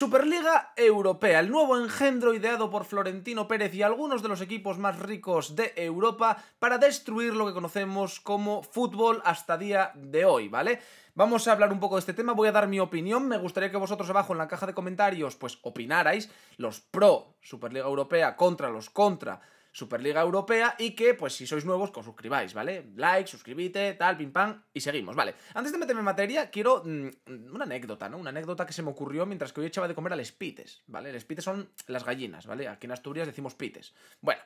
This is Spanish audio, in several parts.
Superliga Europea, el nuevo engendro ideado por Florentino Pérez y algunos de los equipos más ricos de Europa para destruir lo que conocemos como fútbol hasta día de hoy, ¿vale? Vamos a hablar un poco de este tema, voy a dar mi opinión, me gustaría que vosotros abajo en la caja de comentarios pues opinarais los pro Superliga Europea contra los contra Superliga Europea y que, pues si sois nuevos, os suscribáis, ¿vale? Like, suscribite, tal, pim pam, y seguimos, ¿vale? Antes de meterme en materia, quiero mm, una anécdota, ¿no? Una anécdota que se me ocurrió mientras que hoy echaba de comer a les pites, ¿vale? Les pites son las gallinas, ¿vale? Aquí en Asturias decimos pites. Bueno,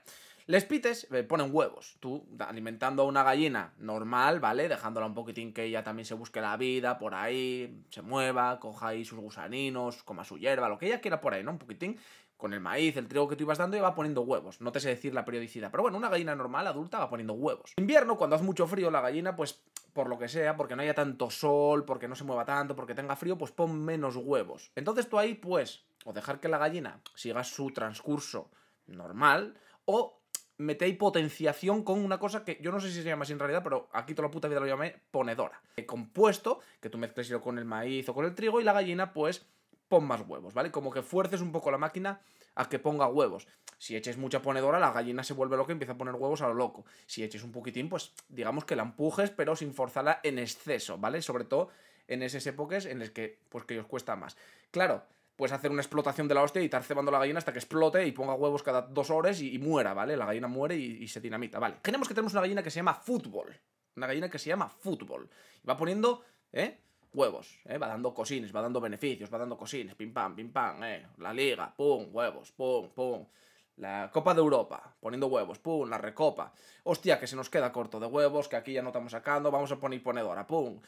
les pites eh, ponen huevos. Tú alimentando a una gallina normal, ¿vale? Dejándola un poquitín que ella también se busque la vida por ahí, se mueva, coja ahí sus gusaninos, coma su hierba, lo que ella quiera por ahí, ¿no? Un poquitín con el maíz, el trigo que tú ibas dando, y va poniendo huevos. No te sé decir la periodicidad, pero bueno, una gallina normal, adulta, va poniendo huevos. Invierno, cuando hace mucho frío, la gallina, pues por lo que sea, porque no haya tanto sol, porque no se mueva tanto, porque tenga frío, pues pon menos huevos. Entonces tú ahí, pues, o dejar que la gallina siga su transcurso normal, o metéis potenciación con una cosa que yo no sé si se llama así en realidad, pero aquí toda la puta vida lo llamé ponedora. De eh, compuesto, que tú mezcles con el maíz o con el trigo, y la gallina, pues, pon más huevos, ¿vale? Como que fuerces un poco la máquina a que ponga huevos. Si eches mucha ponedora, la gallina se vuelve loca y empieza a poner huevos a lo loco. Si eches un poquitín, pues digamos que la empujes, pero sin forzarla en exceso, ¿vale? Sobre todo en esas épocas en las que, pues, que os cuesta más. Claro, puedes hacer una explotación de la hostia y estar cebando la gallina hasta que explote y ponga huevos cada dos horas y, muera, ¿vale? La gallina muere y, se dinamita, ¿vale? Tenemos que tenemos una gallina que se llama fútbol. Una gallina que se llama fútbol. Y va poniendo, ¿eh? huevos, ¿eh? va dando cosines, va dando beneficios, va dando cosines, pim pam, pim pam, ¿eh? la liga, pum, huevos, pum, pum. La Copa de Europa, poniendo huevos, pum, la recopa. Hostia, que se nos queda corto de huevos, que aquí ya no estamos sacando, vamos a poner ponedora, pum.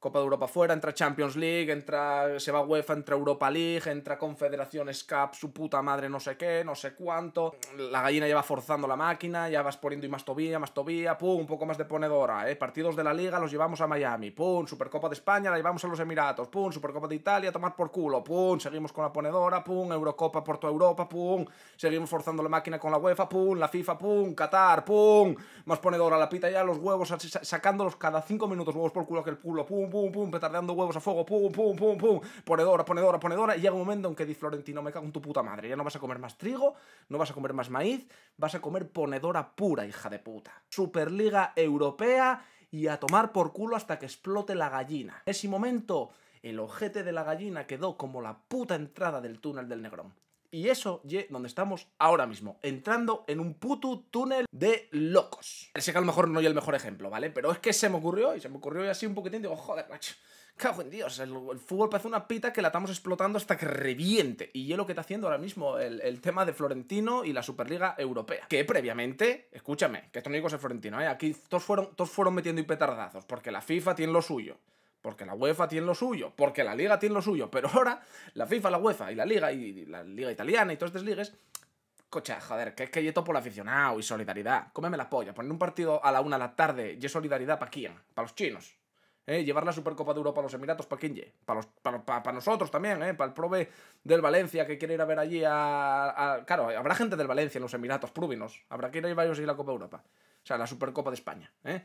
Copa de Europa fuera, entra Champions League, entra, se va UEFA, entra Europa League, entra Confederaciones Cup, su puta madre no sé qué, no sé cuánto. La gallina ya va forzando la máquina, ya vas poniendo y más tobilla, más tobilla, pum, un poco más de ponedora, eh. Partidos de la Liga los llevamos a Miami, pum, Supercopa de España la llevamos a los Emiratos, pum, Supercopa de Italia, tomar por culo, pum, seguimos con la ponedora, pum, Eurocopa por toda Europa, pum, seguimos forzando la máquina con la UEFA, pum, la FIFA, pum, Qatar, pum, más ponedora, la pita ya los huevos, sacándolos cada cinco minutos huevos por culo que el culo, pum, pum, pum, petardeando huevos a fuego, pum, pum, pum, pum, ponedora, ponedora, ponedora, y llega un momento en que dice Florentino, me cago en tu puta madre, ya no vas a comer más trigo, no vas a comer más maíz, vas a comer ponedora pura, hija de puta. Superliga Europea y a tomar por culo hasta que explote la gallina. En ese momento, el ojete de la gallina quedó como la puta entrada del túnel del Negrón. Y eso, y donde estamos ahora mismo, entrando en un puto túnel de locos. Sé que a lo mejor no hay el mejor ejemplo, ¿vale? Pero es que se me ocurrió, y se me ocurrió y así un poquitín, digo, joder, macho, cago en Dios, el, fútbol parece una pita que la estamos explotando hasta que reviente. Y es lo que está haciendo ahora mismo el, tema de Florentino y la Superliga Europea. Que previamente, escúchame, que esto no digo es Florentino, ¿eh? Aquí todos fueron, todos fueron metiendo y petardazos, porque la FIFA tiene lo suyo porque la UEFA tiene lo suyo, porque la Liga tiene lo suyo, pero ahora la FIFA, la UEFA y la Liga y la Liga Italiana y todas estas ligas, cocha, joder, que es que todo por aficionado y solidaridad, cómeme la polla, poner un partido a la una de la tarde y solidaridad para quién, para los chinos. ¿eh? Llevar la Supercopa de Europa a los Emiratos para quién, para nosotros también, ¿eh? para el prove del Valencia que quiere ir a ver allí a, Claro, habrá gente del Valencia en los Emiratos, prúbinos, habrá que ir a varios a la Copa Europa, o sea, la Supercopa de España, ¿eh?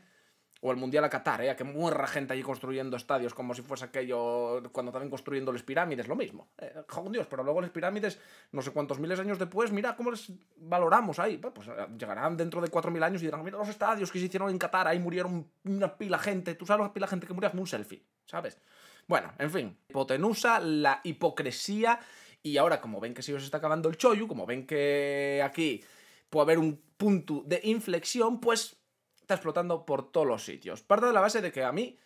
o el Mundial a Qatar, ¿eh? que muerra gente allí construyendo estadios como si fuese aquello cuando estaban construyendo las pirámides, lo mismo. Eh, ¡Joder! Dios, pero luego las pirámides, no sé cuántos miles de años después, mira cómo les valoramos ahí. Pues eh, llegarán dentro de 4.000 años y dirán, mira los estadios que se hicieron en Qatar, ahí murieron una pila gente, tú sabes la pila gente que murió, hazme un selfie, ¿sabes? Bueno, en fin, hipotenusa, la hipocresía y ahora como ven que si os está acabando el chollo, como ven que aquí puede haber un punto de inflexión, pues está explotando por todos los sitios. Parte de la base de que a mí,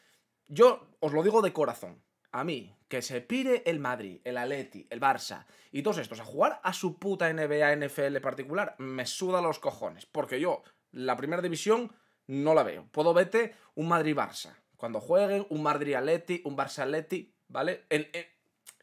yo os lo digo de corazón, a mí, que se pire el Madrid, el Atleti, el Barça y todos estos a jugar a su puta NBA, NFL particular, me suda los cojones, porque yo la primera división no la veo. Puedo verte un Madrid-Barça. Cuando jueguen, un Madrid-Atleti, un Barça-Atleti, ¿vale?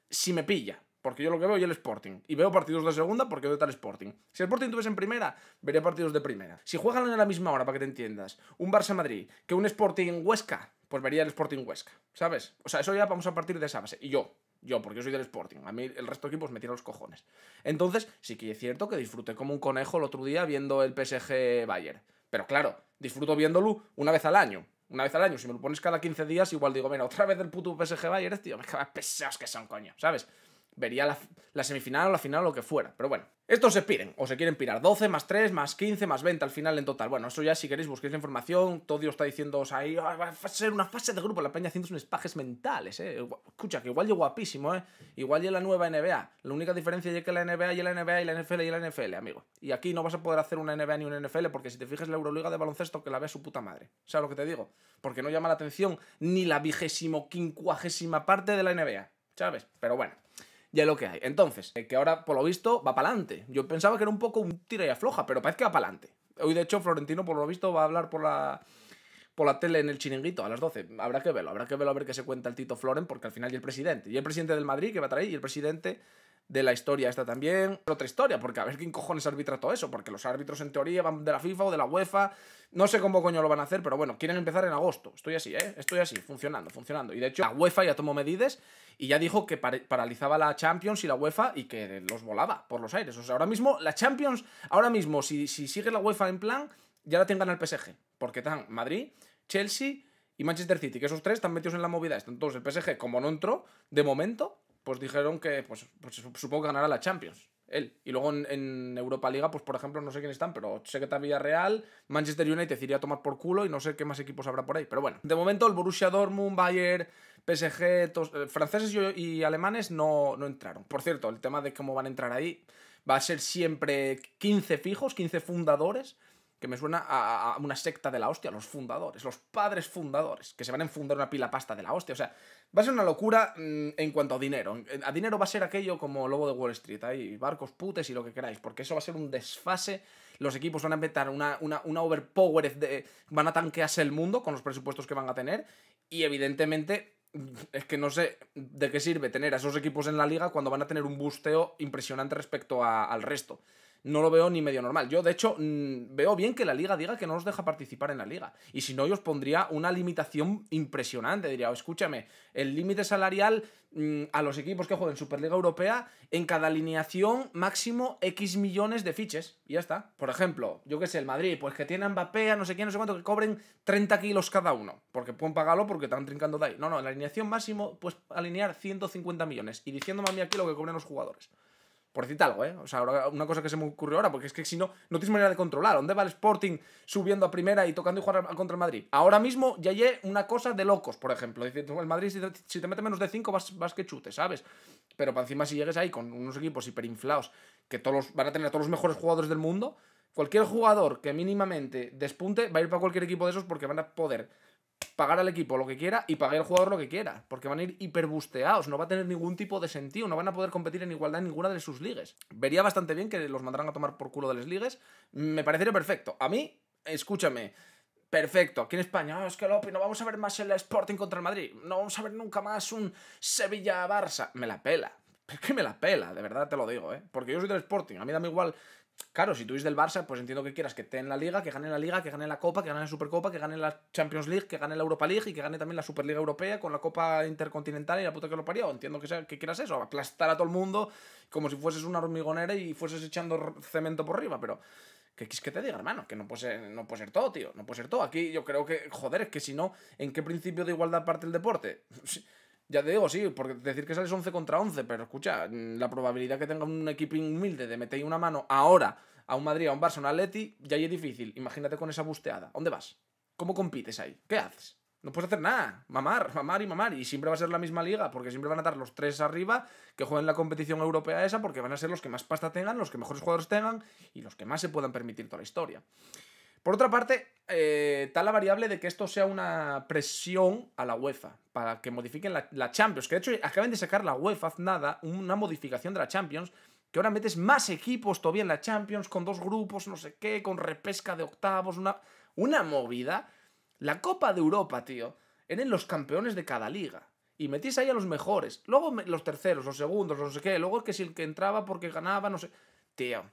si me pilla, porque yo lo que veo es el Sporting. Y veo partidos de segunda porque veo tal Sporting. Si el Sporting ves en primera, vería partidos de primera. Si juegan en la misma hora, para que te entiendas, un Barça-Madrid que un Sporting Huesca, pues vería el Sporting Huesca, ¿sabes? O sea, eso ya vamos a partir de esa base. Y yo, yo, porque yo soy del Sporting. A mí el resto de equipos me tira los cojones. Entonces, sí que es cierto que disfruté como un conejo el otro día viendo el PSG Bayern. Pero claro, disfruto viéndolo una vez al año. Una vez al año. Si me lo pones cada 15 días, igual digo, mira, otra vez el puto PSG Bayern, tío, me que son, coño, ¿sabes? vería la, semifinal o la final o lo que fuera. Pero bueno, estos se piden, o se quieren pirar. 12 más 3, más 15, más 20 al final en total. Bueno, eso ya si queréis busquéis la información. Todo está diciéndoos ahí, ah, va a ser una fase de grupo. La peña haciendo unos espajes mentales, eh. Escucha, que igual yo guapísimo, eh. Igual y la nueva NBA. La única diferencia es que la NBA y la NBA y la NFL y la NFL, amigo. Y aquí no vas a poder hacer una NBA ni una NFL porque si te fijas la Euroliga de baloncesto que la ve su puta madre. ¿Sabes lo que te digo? Porque no llama la atención ni la vigésimo quincuagésima parte de la NBA, ¿sabes? Pero bueno ya lo que hay. Entonces, eh, que ahora por lo visto va para adelante. Yo pensaba que era un poco un tira y afloja, pero parece que va para adelante. Hoy, de hecho, Florentino, por lo visto, va a hablar por la, por la tele en el chiringuito a las 12. Habrá que verlo, habrá que verlo a ver qué se cuenta el Tito Floren, porque al final y el presidente. Y el presidente del Madrid que va a traer, y el presidente de la historia esta también. Otra historia, porque a ver quién cojones arbitra todo eso, porque los árbitros en teoría van de la FIFA o de la UEFA, no sé cómo coño lo van a hacer, pero bueno, quieren empezar en agosto. Estoy así, ¿eh? Estoy así, funcionando, funcionando. Y de hecho, la UEFA ya tomó medidas y ya dijo que paralizaba la Champions y la UEFA y que los volaba por los aires. O sea, ahora mismo, la Champions, ahora mismo, si, si sigue la UEFA en plan, ya la tengan el PSG, porque están Madrid, Chelsea y Manchester City, que esos tres están metidos en la movida. están todos el PSG, como no entró, de momento, pues dijeron que, pues, pues, supongo que ganará la Champions. Él. Y luego en, Europa Liga, pues por ejemplo, no sé quién están, pero sé que está Villarreal, Manchester United iría a tomar por culo y no sé qué más equipos habrá por ahí. Pero bueno, de momento el Borussia Dortmund, Bayern, PSG, eh, franceses y, alemanes no, no, entraron. Por cierto, el tema de cómo van a entrar ahí va a ser siempre 15 fijos, 15 fundadores que me suena a, una secta de la hostia, los fundadores, los padres fundadores, que se van a enfundar una pila pasta de la hostia. O sea, va a ser una locura mm, en cuanto a dinero. Eh, a dinero va a ser aquello como Lobo de Wall Street, hay barcos putes y lo que queráis, porque eso va a ser un desfase. Los equipos van a inventar una, una, overpower, van a tanquearse el mundo con los presupuestos que van a tener y evidentemente es que no sé de qué sirve tener a esos equipos en la liga cuando van a tener un busteo impresionante respecto al resto no lo veo ni medio normal. Yo, de hecho, mm, veo bien que la liga diga que no nos deja participar en la liga. Y si no, yo os pondría una limitación impresionante. Diría, escúchame, el límite salarial mm, a los equipos que jueguen Superliga Europea, en cada alineación máximo X millones de fiches. Y ya está. Por ejemplo, yo qué sé, el Madrid, pues que tiene Mbappé, no sé quién, no sé cuánto, que cobren 30 kilos cada uno. Porque pueden pagarlo porque están trincando de ahí. No, no, la alineación máximo, pues alinear 150 millones. Y diciéndome a mí aquí lo que cobren los jugadores. Por decirte algo, ¿eh? O sea, una cosa que se me ocurrió ahora, porque es que si no, no tienes manera de controlar. ¿Dónde va el Sporting subiendo a primera y tocando y jugar contra el Madrid? Ahora mismo ya hay una cosa de locos, por ejemplo. Dice, el Madrid si te, mete menos de 5 vas, que chute, ¿sabes? Pero para encima si llegues ahí con unos equipos hiperinflados que todos van a tener a todos los mejores jugadores del mundo, cualquier jugador que mínimamente despunte va a ir para cualquier equipo de esos porque van a poder pagar al equipo lo que quiera y pagar al jugador lo que quiera, porque van a ir hiperbusteados, no va a tener ningún tipo de sentido, no van a poder competir en igualdad en ninguna de sus ligas. Vería bastante bien que los mandaran a tomar por culo de las ligas, me parecería perfecto. A mí, escúchame, perfecto. Aquí en España, ah, es que Lopi, no vamos a ver más el Sporting contra el Madrid, no vamos a ver nunca más un Sevilla-Barça, me la pela. Es que me la pela, de verdad te lo digo, ¿eh? Porque yo soy del Sporting, a mí dame igual Claro, si tú eres del Barça, pues entiendo que quieras que esté en la Liga, que gane la Liga, que gane la Copa, que gane la Supercopa, que gane la Champions League, que gane la Europa League y que gane también la Superliga Europea con la Copa Intercontinental y la puta que lo parió. Entiendo que, que quieras eso, aplastar a todo el mundo como si fueses una hormigonera y fueses echando cemento por arriba, pero... ¿Qué quieres que te diga, hermano? Que no puede, ser, no puede ser todo, tío. No puede ser todo. Aquí yo creo que, joder, es que si no, ¿en qué principio de igualdad parte el deporte? Ya te digo, sí, porque decir que sales 11 contra 11, pero escucha, mm, la probabilidad que tenga un equipo humilde de meter una mano ahora a un Madrid, a un Barça, a un Atleti, ya ahí es difícil. Imagínate con esa busteada. ¿Dónde vas? ¿Cómo compites ahí? ¿Qué haces? No puedes hacer nada. Mamar, mamar y mamar. Y siempre va a ser la misma liga, porque siempre van a estar los tres arriba que jueguen la competición europea esa, porque van a ser los que más pasta tengan, los que mejores jugadores tengan y los que más se puedan permitir toda la historia. Por otra parte, eh, está la variable de que esto sea una presión a la UEFA para que modifiquen la, Champions. Que de hecho acaban de sacar la UEFA nada una modificación de la Champions que ahora metes más equipos todavía en la Champions con dos grupos, no sé qué, con repesca de octavos, una, una movida. La Copa de Europa, tío, eran los campeones de cada liga. Y metís ahí a los mejores. Luego los terceros, los segundos, no sé qué. Luego es que si el que entraba porque ganaba, no sé. Tío,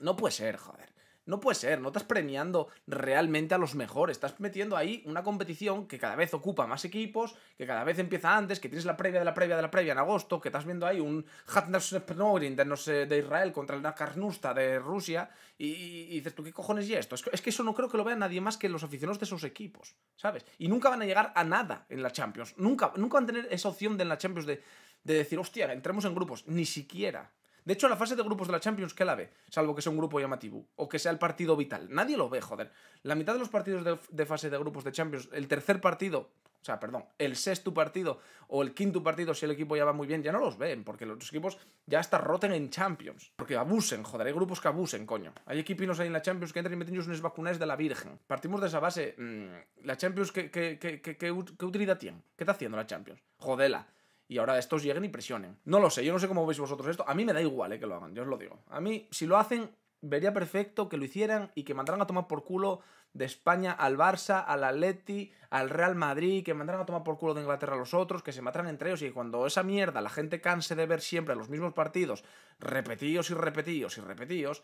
no puede ser, joder. No puede ser, no estás premiando realmente a los mejores, estás metiendo ahí una competición que cada vez ocupa más equipos, que cada vez empieza antes, que tienes la previa de la previa de la previa en agosto, que estás viendo ahí un Hatnerspnorin de, de Israel contra el Nakarnusta de Rusia, y, dices tú, ¿qué cojones y esto? Es que, eso no creo que lo vea nadie más que los aficionados de esos equipos, ¿sabes? Y nunca van a llegar a nada en la Champions, nunca, nunca van a tener esa opción de en la Champions de, de decir, hostia, entremos en grupos, ni siquiera. De hecho, la fase de grupos de la Champions, ¿qué la ve? Salvo que sea un grupo llamativo o que sea el partido vital. Nadie lo ve, joder. La mitad de los partidos de, fase de grupos de Champions, el tercer partido, o sea, perdón, el sexto partido o el quinto partido, si el equipo ya va muy bien, ya no los ven, porque los equipos ya hasta roten en Champions. Porque abusen, joder, hay grupos que abusen, coño. Hay equipinos ahí en la Champions que entran y meten vacunas de la Virgen. Partimos de esa base. Mm, la Champions, ¿qué, qué, qué utilidad tiene? ¿Qué está haciendo la Champions? Jodela y ahora estos lleguen y presionen. No lo sé, yo no sé cómo veis vosotros esto. A mí me da igual eh, que lo hagan, yo os lo digo. A mí, si lo hacen, vería perfecto que lo hicieran y que mandaran a tomar por culo de España al Barça, al Atleti, al Real Madrid, que mandaran a tomar por culo de Inglaterra a los otros, que se mataran entre ellos y cuando esa mierda la gente canse de ver siempre los mismos partidos, repetidos y repetidos y repetidos,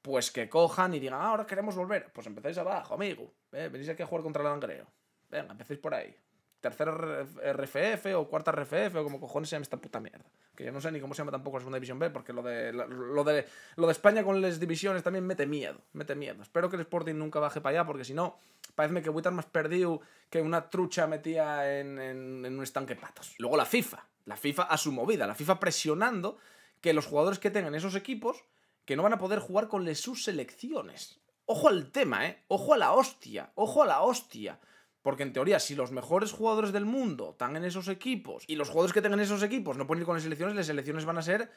pues que cojan y digan, ah, ahora queremos volver. Pues empezáis abajo, amigo. Eh, venís aquí a jugar contra el Langreo. Venga, empecéis por ahí tercer RFF o cuarta RFF o como cojones se llama esta puta mierda. Que yo no sé ni cómo se llama tampoco la segunda división B, porque lo de, lo de, lo de España con las divisiones también mete miedo, mete miedo. Espero que el Sporting nunca baje para allá, porque si no, parece que estar más perdido que una trucha metida en, un estanque patos. Luego la FIFA, la FIFA a su movida, la FIFA presionando que los jugadores que tengan esos equipos que no van a poder jugar con sus selecciones. Ojo al tema, ¿eh? Ojo a la hostia, ojo a la hostia. Porque en teoría, si los mejores jugadores del mundo están en esos equipos y los jugadores que tengan esos equipos no pueden ir con las selecciones, las selecciones van a ser,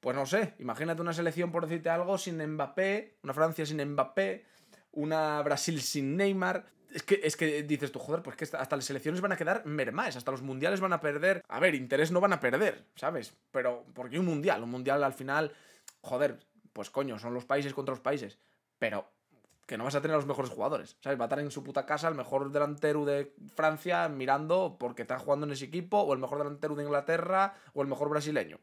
pues no sé, imagínate una selección, por decirte algo, sin Mbappé, una Francia sin Mbappé, una Brasil sin Neymar. Es que, es que dices tú, joder, pues que hasta las selecciones van a quedar mermaes, hasta los mundiales van a perder. A ver, interés no van a perder, ¿sabes? Pero, porque un mundial, un mundial al final, joder, pues coño, son los países contra los países. Pero que no vas a tener los mejores jugadores. ¿Sabes? Va a estar en su puta casa el mejor delantero de Francia mirando porque está jugando en ese equipo, o el mejor delantero de Inglaterra, o el mejor brasileño.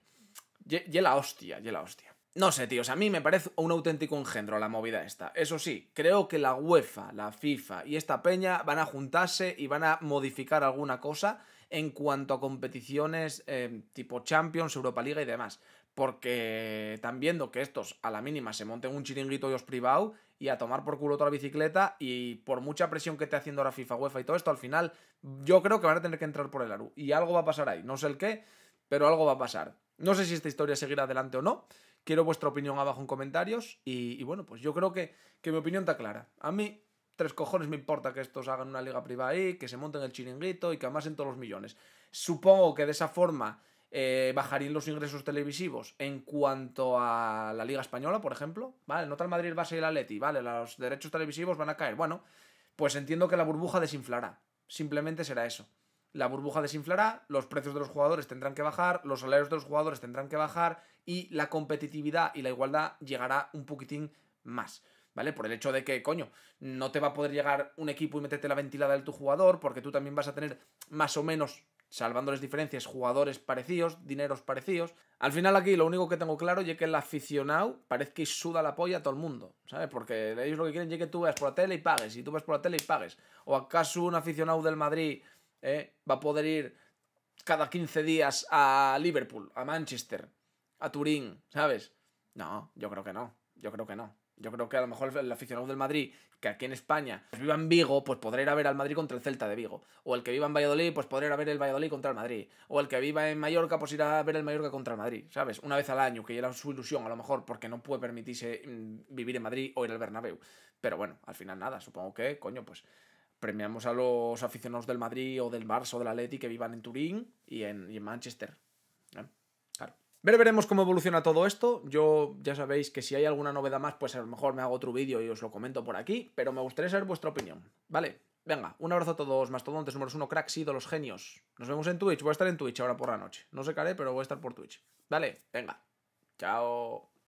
Y, la hostia, y la hostia. No sé, tíos, a mí me parece un auténtico engendro la movida esta. Eso sí, creo que la UEFA, la FIFA y esta peña van a juntarse y van a modificar alguna cosa en cuanto a competiciones eh, tipo Champions, Europa Liga y demás. Porque están viendo que estos a la mínima se monten un chiringuito y os privado y a tomar por culo la bicicleta y por mucha presión que esté haciendo ahora FIFA, UEFA y todo esto, al final yo creo que van a tener que entrar por el Aru y algo va a pasar ahí, no sé el qué, pero algo va a pasar. No sé si esta historia seguirá adelante o no. Quiero vuestra opinión abajo en comentarios y, bueno, pues yo creo que, que mi opinión está clara. A mí tres cojones me importa que estos hagan una liga privada ahí, que se monten el chiringuito y que amasen todos los millones. Supongo que de esa forma eh, bajarían los ingresos televisivos en cuanto a la Liga Española, por ejemplo. Vale, No tal Madrid, va a seguir el Atleti. Vale, los derechos televisivos van a caer. Bueno, pues entiendo que la burbuja desinflará. Simplemente será eso. La burbuja desinflará, los precios de los jugadores tendrán que bajar, los salarios de los jugadores tendrán que bajar y la competitividad y la igualdad llegará un poquitín más. ¿Vale? Por el hecho de que, coño, no te va a poder llegar un equipo y meterte la ventilada de tu jugador, porque tú también vas a tener más o menos salvando las diferencias, jugadores parecidos, dineros parecidos. Al final aquí lo único que tengo claro es que el aficionado parece que suda la polla a todo el mundo, ¿sabes? Porque ellos lo que quieren es que tú veas por la tele y pagues, y tú ves por la tele y pagues. ¿O acaso un aficionado del Madrid eh, va a poder ir cada 15 días a Liverpool, a Manchester, a Turín, ¿sabes? No, yo creo que no, yo creo que no. Yo creo que a lo mejor el aficionado del Madrid, que aquí en España pues viva en Vigo, pues podrá ir a ver al Madrid contra el Celta de Vigo. O el que viva en Valladolid, pues podrá ir a ver el Valladolid contra el Madrid. O el que viva en Mallorca, pues irá a ver el Mallorca contra el Madrid, ¿sabes? Una vez al año, que era su ilusión a lo mejor, porque no puede permitirse mm, vivir en Madrid o ir al Bernabéu. Pero bueno, al final nada, supongo que, coño, pues premiamos a los aficionados del Madrid o del Barça o del Atleti que vivan en Turín y en Manchester. Ver, veremos cómo evoluciona todo esto. Yo ya sabéis que si hay alguna novedad más, pues a lo mejor me hago otro vídeo y os lo comento por aquí, pero me gustaría saber vuestra opinión, ¿vale? Venga, un abrazo a todos, mastodontes números uno, cracks, Los genios. Nos vemos en Twitch, voy a estar en Twitch ahora por la noche. No sé qué haré, pero voy a estar por Twitch. Vale, venga. Chao.